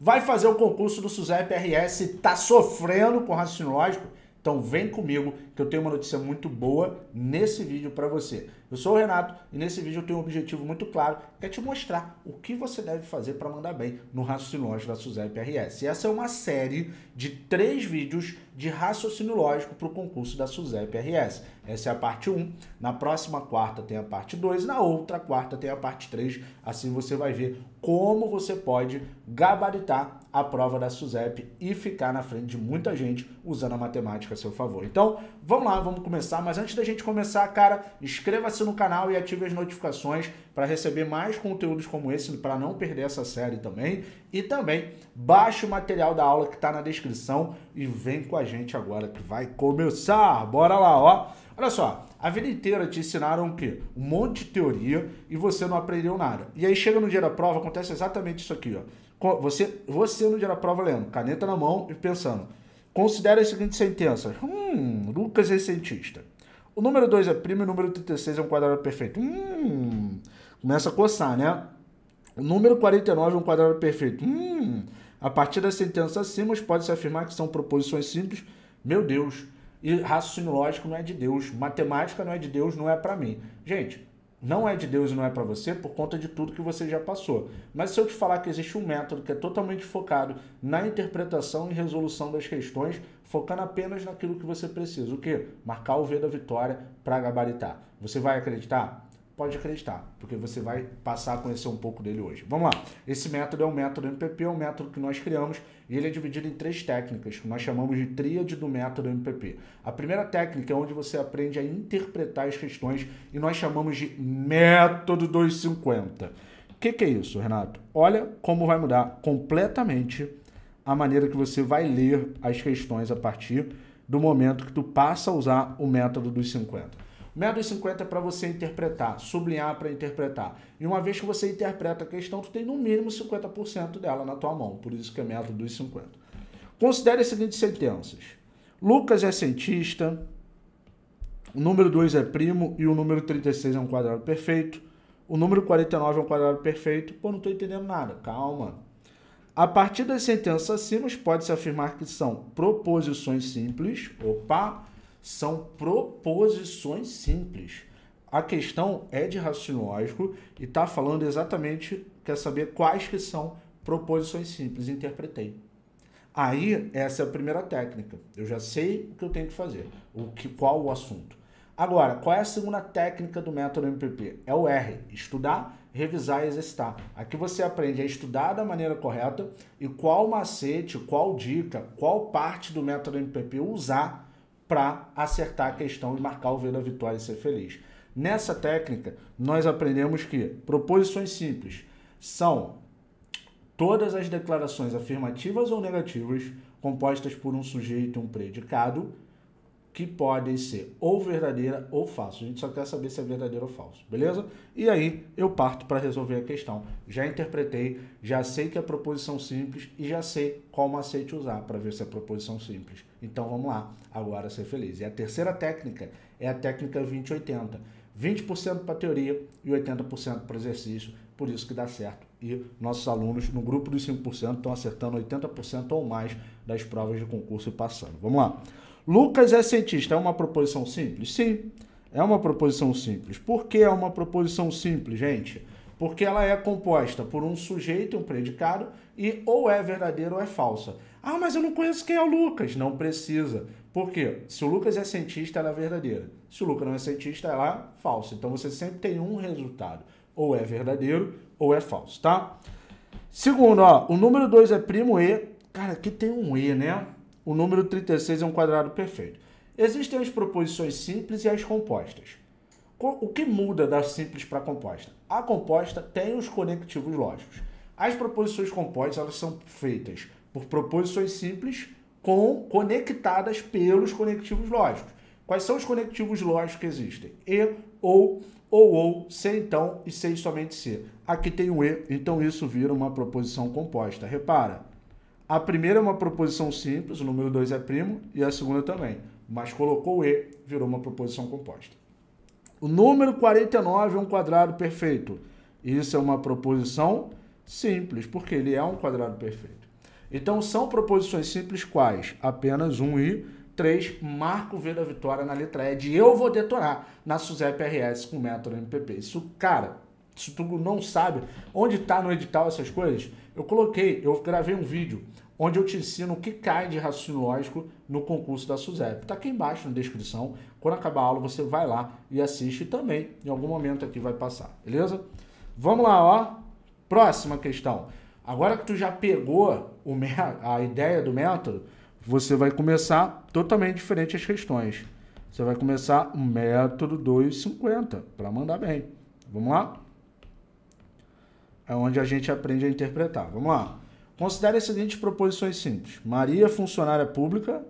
vai fazer o concurso do Suzep RS, tá sofrendo com raciocínio lógico? Então vem comigo que eu tenho uma notícia muito boa nesse vídeo para você. Eu sou o Renato e nesse vídeo eu tenho um objetivo muito claro, que é te mostrar o que você deve fazer para mandar bem no raciocínio lógico da Suzep RS. E essa é uma série de três vídeos de raciocínio lógico para o concurso da Suzep RS. Essa é a parte 1, na próxima quarta tem a parte 2 na outra quarta tem a parte 3. Assim você vai ver como você pode gabaritar a prova da SUSEP e ficar na frente de muita gente usando a matemática a seu favor. Então, vamos lá, vamos começar. Mas antes da gente começar, cara, inscreva-se no canal e ative as notificações para receber mais conteúdos como esse, para não perder essa série também. E também baixe o material da aula que está na descrição e vem com a gente agora que vai começar. Bora lá, ó. Olha só, a vida inteira te ensinaram o quê? Um monte de teoria e você não aprendeu nada. E aí chega no dia da prova, acontece exatamente isso aqui, ó. Você, você no dia da prova lendo, caneta na mão e pensando. Considere as seguintes sentenças. Hum, Lucas é cientista. O número 2 é primo e o número 36 é um quadrado perfeito. Hum, começa a coçar, né? O número 49 é um quadrado perfeito. Hum, a partir das sentenças acima, pode-se afirmar que são proposições simples. Meu Deus, e raciocínio lógico não é de Deus, matemática não é de Deus, não é para mim. Gente, não é de Deus e não é para você por conta de tudo que você já passou. Mas se eu te falar que existe um método que é totalmente focado na interpretação e resolução das questões, focando apenas naquilo que você precisa, o que? Marcar o V da vitória para gabaritar. Você vai acreditar? pode acreditar, porque você vai passar a conhecer um pouco dele hoje. Vamos lá. Esse método é o método MPP, é um método que nós criamos e ele é dividido em três técnicas, que nós chamamos de tríade do método MPP. A primeira técnica é onde você aprende a interpretar as questões e nós chamamos de método 250. O que, que é isso, Renato? Olha como vai mudar completamente a maneira que você vai ler as questões a partir do momento que tu passa a usar o método dos 50. Menos 50 é para você interpretar, sublinhar para interpretar. E uma vez que você interpreta a questão, você tem no mínimo 50% dela na tua mão. Por isso que é método dos 50. Considere as seguintes sentenças. Lucas é cientista, o número 2 é primo e o número 36 é um quadrado perfeito. O número 49 é um quadrado perfeito. Pô, não estou entendendo nada. Calma. A partir das sentenças acima, pode-se afirmar que são proposições simples. Opa! são proposições simples. A questão é de raciocínio lógico e está falando exatamente, quer saber quais que são proposições simples. Interpretei. Aí, essa é a primeira técnica. Eu já sei o que eu tenho que fazer, o que, qual o assunto. Agora, qual é a segunda técnica do método MPP? É o R, estudar, revisar e exercitar. Aqui você aprende a estudar da maneira correta e qual macete, qual dica, qual parte do método MPP usar para acertar a questão e marcar o V da vitória e ser feliz. Nessa técnica, nós aprendemos que proposições simples são todas as declarações afirmativas ou negativas compostas por um sujeito e um predicado que podem ser ou verdadeira ou falsa. A gente só quer saber se é verdadeiro ou falso, beleza? E aí eu parto para resolver a questão. Já interpretei, já sei que é proposição simples e já sei qual macete usar para ver se é proposição simples. Então vamos lá, agora ser feliz. E a terceira técnica é a técnica 2080. 20% para teoria e 80% para exercício, por isso que dá certo. E nossos alunos no grupo dos 5% estão acertando 80% ou mais das provas de concurso e passando. Vamos lá. Lucas é cientista, é uma proposição simples? Sim, é uma proposição simples. Por que é uma proposição simples, gente? Porque ela é composta por um sujeito e um predicado e ou é verdadeira ou é falsa. Ah, mas eu não conheço quem é o Lucas. Não precisa. Por quê? Se o Lucas é cientista, ela é verdadeira. Se o Lucas não é cientista, ela é falsa. Então você sempre tem um resultado. Ou é verdadeiro ou é falso, tá? Segundo, ó, o número 2 é primo E. Cara, aqui tem um E, né? O número 36 é um quadrado perfeito. Existem as proposições simples e as compostas. O que muda da simples para a composta? A composta tem os conectivos lógicos. As proposições compostas elas são feitas por proposições simples com conectadas pelos conectivos lógicos. Quais são os conectivos lógicos que existem? E, ou, ou, ou, se, então e sem somente se. Aqui tem um E, então isso vira uma proposição composta. Repara, a primeira é uma proposição simples, o número 2 é primo, e a segunda também. Mas colocou o E, virou uma proposição composta. O número 49 é um quadrado perfeito. Isso é uma proposição simples, porque ele é um quadrado perfeito. Então, são proposições simples quais? Apenas 1 um e 3. Marco V da vitória na letra E de eu vou detonar na SUSEP RS com método MPP. Isso, cara, se tu não sabe onde está no edital essas coisas, eu coloquei, eu gravei um vídeo onde eu te ensino o que cai de raciocínio lógico no concurso da SUSEP. Está aqui embaixo na descrição. Quando acabar a aula, você vai lá e assiste também. Em algum momento aqui vai passar, beleza? Vamos lá, ó. Próxima questão. Agora que tu já pegou o, a ideia do método, você vai começar totalmente diferente as questões. Você vai começar o método 250 para mandar bem. Vamos lá? é onde a gente aprende a interpretar. Vamos lá. Considere as seguintes proposições simples. Maria, funcionária pública,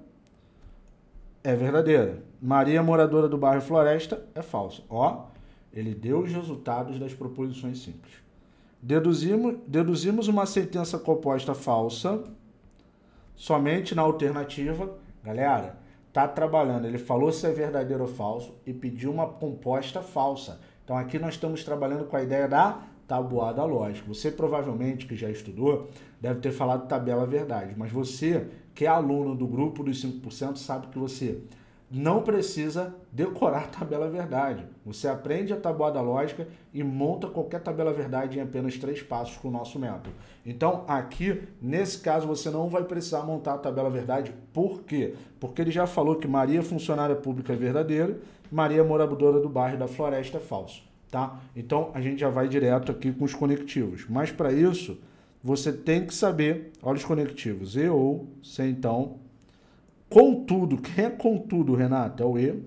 é verdadeira. Maria, moradora do bairro Floresta, é falsa. Ó, ele deu os resultados das proposições simples. Deduzimos, deduzimos uma sentença composta falsa somente na alternativa. Galera, tá trabalhando. Ele falou se é verdadeiro ou falso e pediu uma composta falsa. Então aqui nós estamos trabalhando com a ideia da tabuada lógica. Você provavelmente que já estudou deve ter falado tabela verdade, mas você que é aluno do grupo dos 5% sabe que você não precisa decorar tabela verdade. Você aprende a tabuada lógica e monta qualquer tabela verdade em apenas três passos com o nosso método. Então, aqui, nesse caso, você não vai precisar montar a tabela verdade. Por quê? Porque ele já falou que Maria é funcionária pública é verdadeiro, Maria moradora do bairro da Floresta é falso tá? Então a gente já vai direto aqui com os conectivos. Mas para isso, você tem que saber, olha os conectivos, e ou, sem então, contudo, quem é contudo, Renato? É o e.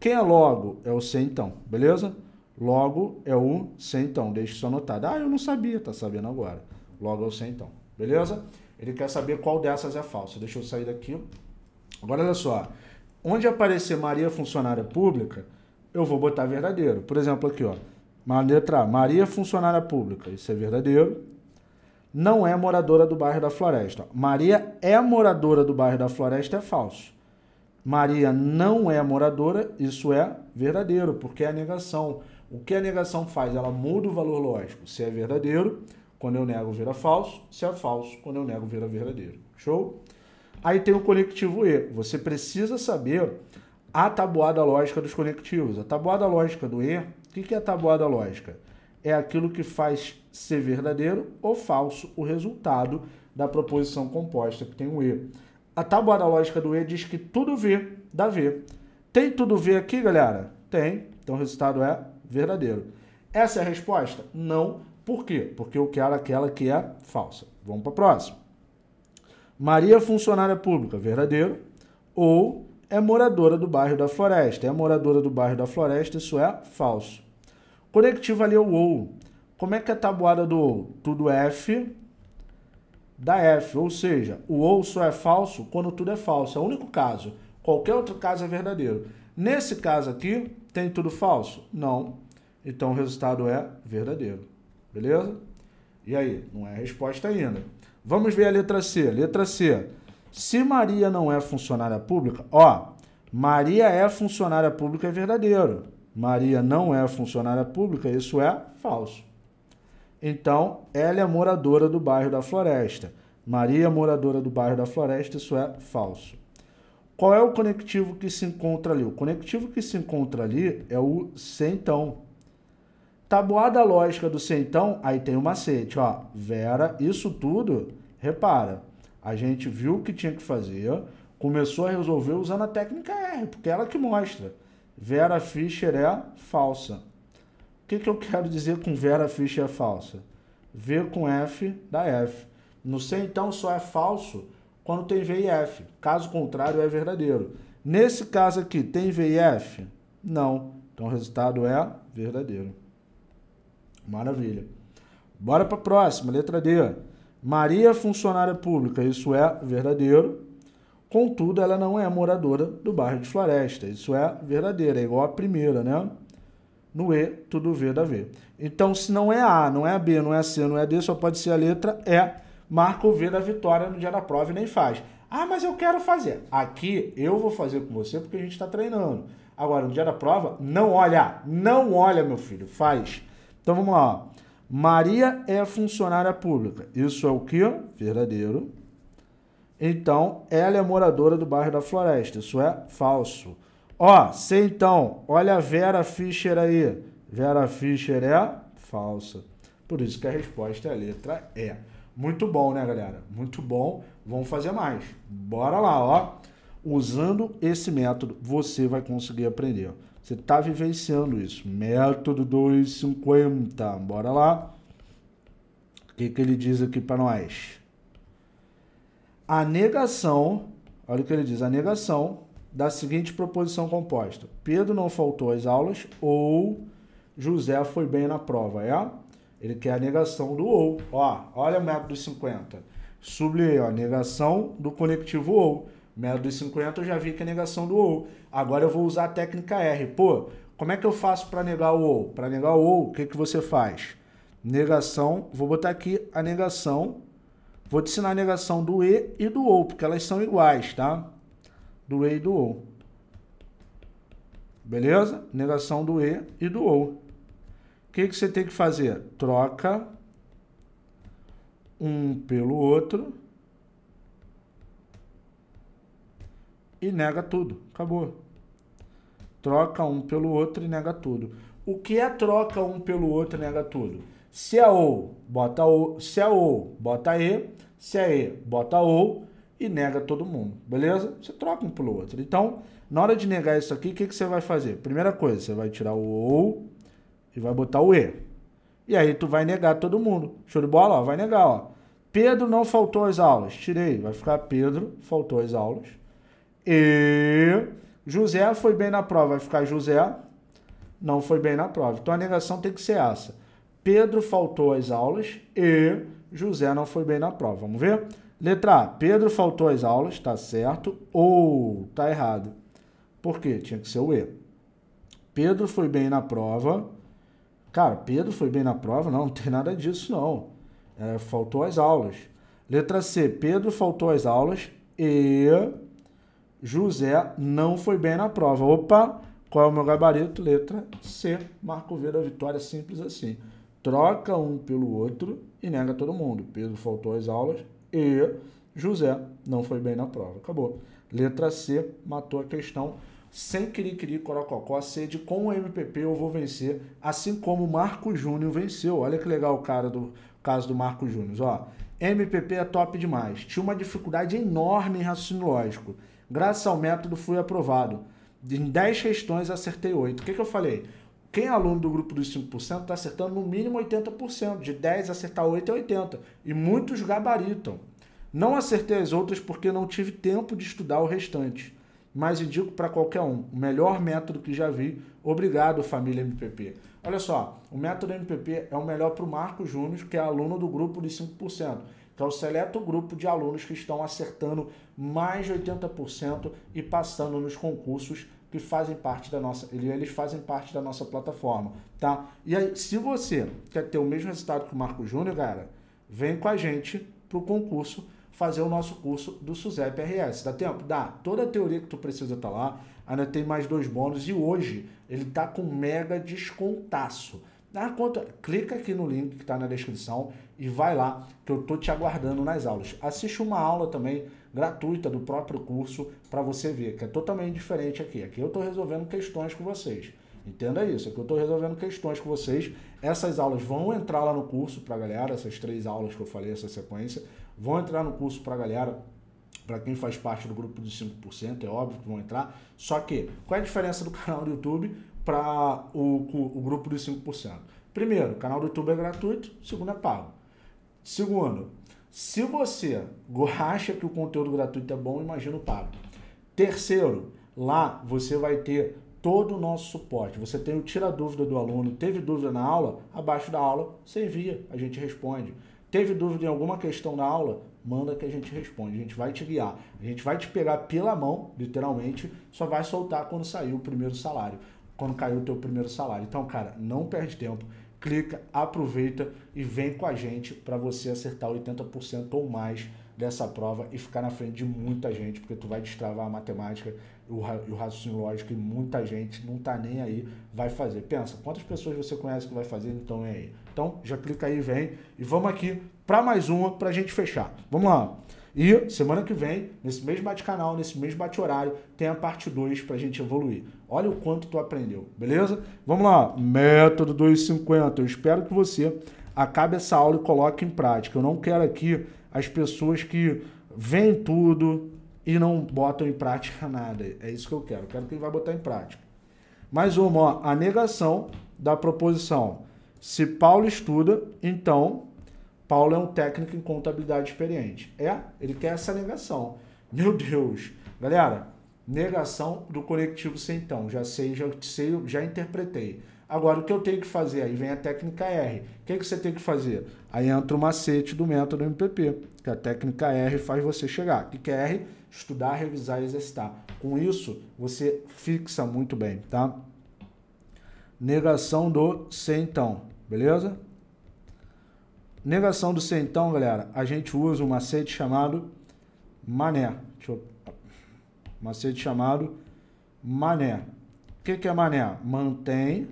Quem é logo? É o sem então, beleza? Logo é o sem então, deixa isso anotado. Ah, eu não sabia, tá sabendo agora. Logo é o sem então, beleza? Ele quer saber qual dessas é falsa. Deixa eu sair daqui. Agora olha só, onde aparecer Maria funcionária pública, eu vou botar verdadeiro. Por exemplo, aqui, ó. Uma letra A. Maria é funcionária pública. Isso é verdadeiro. Não é moradora do bairro da Floresta. Maria é moradora do bairro da Floresta é falso. Maria não é moradora, isso é verdadeiro, porque é a negação. O que a negação faz? Ela muda o valor lógico. Se é verdadeiro, quando eu nego, vira falso. Se é falso, quando eu nego, vira verdadeiro. Show? Aí tem o conectivo E. Você precisa saber a tabuada lógica dos conectivos. A tabuada lógica do E, o que, que é a tabuada lógica? É aquilo que faz ser verdadeiro ou falso o resultado da proposição composta que tem o E. A tabuada lógica do E diz que tudo V dá V. Tem tudo V aqui, galera? Tem. Então o resultado é verdadeiro. Essa é a resposta? Não. Por quê? Porque eu quero aquela que é falsa. Vamos para a próxima. Maria funcionária pública, verdadeiro. Ou é moradora do bairro da Floresta. É moradora do bairro da Floresta, isso é falso. Conectivo ali é o OU. Como é que é a tabuada do OU? Tudo F da F, ou seja, o OU só é falso quando tudo é falso. É o único caso. Qualquer outro caso é verdadeiro. Nesse caso aqui, tem tudo falso? Não. Então o resultado é verdadeiro. Beleza? E aí? Não é a resposta ainda. Vamos ver a letra C. Letra C. Se Maria não é funcionária pública, ó, Maria é funcionária pública é verdadeiro. Maria não é funcionária pública, isso é falso. Então, ela é moradora do bairro da Floresta. Maria é moradora do bairro da Floresta, isso é falso. Qual é o conectivo que se encontra ali? O conectivo que se encontra ali é o sentão. Tabuada lógica do sentão, aí tem o macete, ó. Vera, isso tudo, repara, a gente viu o que tinha que fazer, começou a resolver usando a técnica R, porque é ela que mostra. Vera Fischer é falsa. O que, que eu quero dizer com Vera Fischer é falsa? V com F dá F. No C, então, só é falso quando tem V e F. Caso contrário, é verdadeiro. Nesse caso aqui, tem V e F? Não. Então, o resultado é verdadeiro. Maravilha. Bora para a próxima, letra D. Maria é funcionária pública, isso é verdadeiro. Contudo, ela não é moradora do bairro de Floresta, isso é verdadeiro, é igual a primeira, né? No E, tudo V da V. Então, se não é A, não é B, não é C, não é D, só pode ser a letra E. Marca o V da vitória no dia da prova e nem faz. Ah, mas eu quero fazer. Aqui eu vou fazer com você porque a gente está treinando. Agora, no dia da prova, não olha. Não olha, meu filho. Faz. Então vamos lá. Maria é funcionária pública. Isso é o que? Verdadeiro. Então, ela é moradora do bairro da Floresta. Isso é falso. Ó, se então, olha a Vera Fischer aí. Vera Fischer é falsa. Por isso que a resposta é a letra E. É. Muito bom, né, galera? Muito bom. Vamos fazer mais. Bora lá, ó. Usando esse método, você vai conseguir aprender. Você está vivenciando isso. Método 250. Bora lá. O que, que ele diz aqui para nós? A negação, olha o que ele diz, a negação da seguinte proposição composta. Pedro não faltou às aulas ou José foi bem na prova, é? Ele quer a negação do ou. Ó, olha o método 50. Sublinhei, ó, negação do conectivo ou. Mel dos 50 eu já vi que é negação do OU. Agora eu vou usar a técnica R. Pô, como é que eu faço para negar o OU? Para negar o OU, o que, que você faz? Negação, vou botar aqui a negação. Vou te ensinar a negação do E e do OU, porque elas são iguais, tá? Do E e do OU. Beleza? Negação do E e do OU. O que, que você tem que fazer? Troca um pelo outro e nega tudo. Acabou. Troca um pelo outro e nega tudo. O que é troca um pelo outro e nega tudo? Se é ou, bota ou. Se é ou, bota e. Se é e, bota ou e nega todo mundo. Beleza? Você troca um pelo outro. Então, na hora de negar isso aqui, o que, que você vai fazer? Primeira coisa, você vai tirar o ou e vai botar o e. E aí tu vai negar todo mundo. Show de bola? Ó, vai negar, ó. Pedro não faltou as aulas. Tirei. Vai ficar Pedro faltou as aulas e. José foi bem na prova, vai ficar José. Não foi bem na prova. Então a negação tem que ser essa. Pedro faltou às aulas e José não foi bem na prova. Vamos ver? Letra A. Pedro faltou às aulas, tá certo. Ou tá errado. Por quê? Tinha que ser o E. Pedro foi bem na prova. Cara, Pedro foi bem na prova? Não, não tem nada disso, não. É, faltou às aulas. Letra C. Pedro faltou às aulas e José não foi bem na prova. Opa, qual é o meu gabarito? Letra C. Marco V da vitória, simples assim. Troca um pelo outro e nega todo mundo. Pedro faltou às aulas e José não foi bem na prova. Acabou. Letra C matou a questão. Sem querer, querer, corococó, sede com o MPP eu vou vencer, assim como o Marco Júnior venceu. Olha que legal o cara do caso do Marco Júnior. Ó, MPP é top demais. Tinha uma dificuldade enorme em raciocínio lógico Graças ao método, fui aprovado. Em 10 questões, acertei 8. O que, que eu falei? Quem é aluno do grupo dos 5% está acertando no mínimo 80%. De 10 acertar 8 é 80%. E muitos gabaritam. Não acertei as outras porque não tive tempo de estudar o restante. Mas indico para qualquer um. O melhor método que já vi. Obrigado, família MPP. Olha só, o método MPP é o melhor para o Marco Júnior, que é aluno do grupo dos 5% que então, é o seleto grupo de alunos que estão acertando mais de 80% e passando nos concursos que fazem parte da nossa, eles fazem parte da nossa plataforma, tá? E aí, se você quer ter o mesmo resultado que o Marco Júnior, cara, vem com a gente pro concurso fazer o nosso curso do SUSEP RS. Dá tempo? Dá. Toda a teoria que tu precisa tá lá. Ainda tem mais dois bônus e hoje ele tá com mega descontaço. dá ah, conta Clica aqui no link que está na descrição e vai lá que eu tô te aguardando nas aulas. Assiste uma aula também gratuita do próprio curso para você ver que é totalmente diferente aqui. Aqui eu tô resolvendo questões com vocês. Entenda isso, aqui eu tô resolvendo questões com vocês. Essas aulas vão entrar lá no curso para galera, essas três aulas que eu falei, essa sequência, vão entrar no curso para galera para quem faz parte do grupo dos 5%, é óbvio que vão entrar. Só que, qual é a diferença do canal do YouTube para o, o, grupo dos 5%? Primeiro, o canal do YouTube é gratuito, segundo é pago. Segundo, se você acha que o conteúdo gratuito é bom, imagina o pago. Terceiro, lá você vai ter todo o nosso suporte. Você tem o tira dúvida do aluno, teve dúvida na aula, abaixo da aula você envia, a gente responde. Teve dúvida em alguma questão na aula, manda que a gente responde. A gente vai te guiar. A gente vai te pegar pela mão, literalmente, só vai soltar quando sair o primeiro salário, quando caiu o teu primeiro salário. Então, cara, não perde tempo clica, aproveita e vem com a gente para você acertar 80% ou mais dessa prova e ficar na frente de muita gente, porque tu vai destravar a matemática e o, o raciocínio lógico e muita gente não tá nem aí, vai fazer. Pensa, quantas pessoas você conhece que vai fazer, então é aí. Então, já clica aí, vem e vamos aqui para mais uma pra gente fechar. Vamos lá. E semana que vem, nesse mesmo bate-canal, nesse mesmo bate-horário, tem a parte 2 para a gente evoluir. Olha o quanto tu aprendeu, beleza? Vamos lá, método 250. Eu espero que você acabe essa aula e coloque em prática. Eu não quero aqui as pessoas que veem tudo e não botam em prática nada. É isso que eu quero. Eu quero que ele vai botar em prática. Mais uma, ó, a negação da proposição. Se Paulo estuda, então Paulo é um técnico em contabilidade experiente. É, ele quer essa negação. Meu Deus. Galera, negação do conectivo sem então. Já sei, já sei, já interpretei. Agora, o que eu tenho que fazer? Aí vem a técnica R. O que, é que você tem que fazer? Aí entra o macete do método MPP, que a técnica R faz você chegar. O que é R? Estudar, revisar e exercitar. Com isso, você fixa muito bem, tá? Negação do sem então, beleza? Negação do C, então, galera, a gente usa um macete chamado mané. Eu... Macete chamado mané. O que, que é mané? Mantém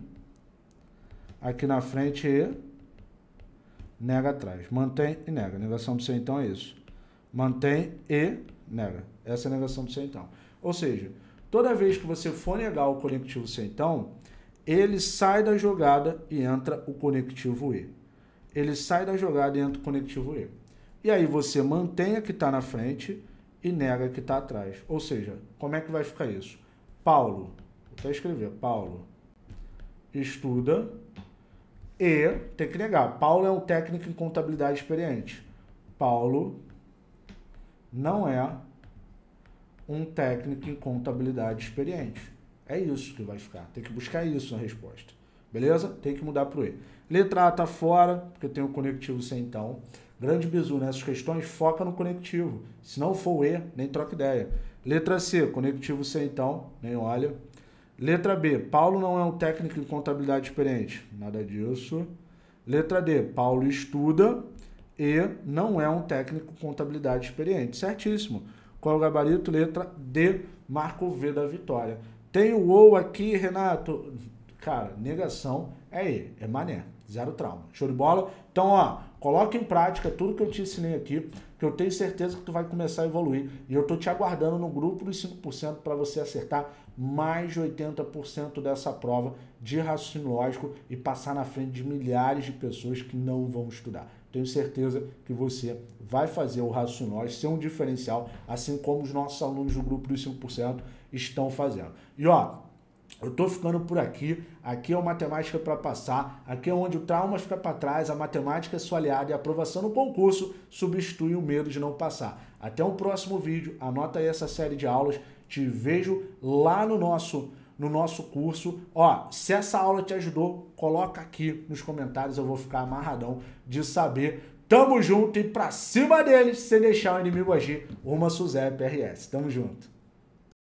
aqui na frente e nega atrás. Mantém e nega. Negação do C, então, é isso. Mantém e nega. Essa é a negação do C, então. Ou seja, toda vez que você for negar o conectivo C, então, ele sai da jogada e entra o conectivo E ele sai da jogada e entra o conectivo E. E aí você mantém a que está na frente e nega a que está atrás. Ou seja, como é que vai ficar isso? Paulo, vou até escrever, Paulo estuda e tem que negar. Paulo é um técnico em contabilidade experiente. Paulo não é um técnico em contabilidade experiente. É isso que vai ficar. Tem que buscar isso na resposta. Beleza? Tem que mudar pro E. Letra A tá fora, porque tem o conectivo sem então. Grande bizu nessas né? questões, foca no conectivo. Se não for o E, nem troca ideia. Letra C, conectivo sem então, nem olha. Letra B, Paulo não é um técnico em contabilidade experiente. Nada disso. Letra D, Paulo estuda e não é um técnico em contabilidade experiente. Certíssimo. Qual é o gabarito? Letra D, marco V da vitória. Tem o ou aqui, Renato? Cara, negação é ele, é mané. Zero trauma. Show de bola? Então, ó, coloca em prática tudo que eu te ensinei aqui, que eu tenho certeza que tu vai começar a evoluir. E eu tô te aguardando no grupo dos 5% para você acertar mais de 80% dessa prova de raciocínio lógico e passar na frente de milhares de pessoas que não vão estudar. Tenho certeza que você vai fazer o raciocínio lógico ser um diferencial, assim como os nossos alunos do grupo dos 5% estão fazendo. E ó, eu estou ficando por aqui. Aqui é o Matemática para Passar. Aqui é onde o trauma fica para trás, a matemática é sua aliada e a aprovação no concurso substitui o medo de não passar. Até o próximo vídeo. Anota aí essa série de aulas. Te vejo lá no nosso no nosso curso. Ó, se essa aula te ajudou, coloca aqui nos comentários, eu vou ficar amarradão de saber. Tamo junto e pra cima deles, sem deixar o inimigo agir. Uma Suzé PRS. Tamo junto.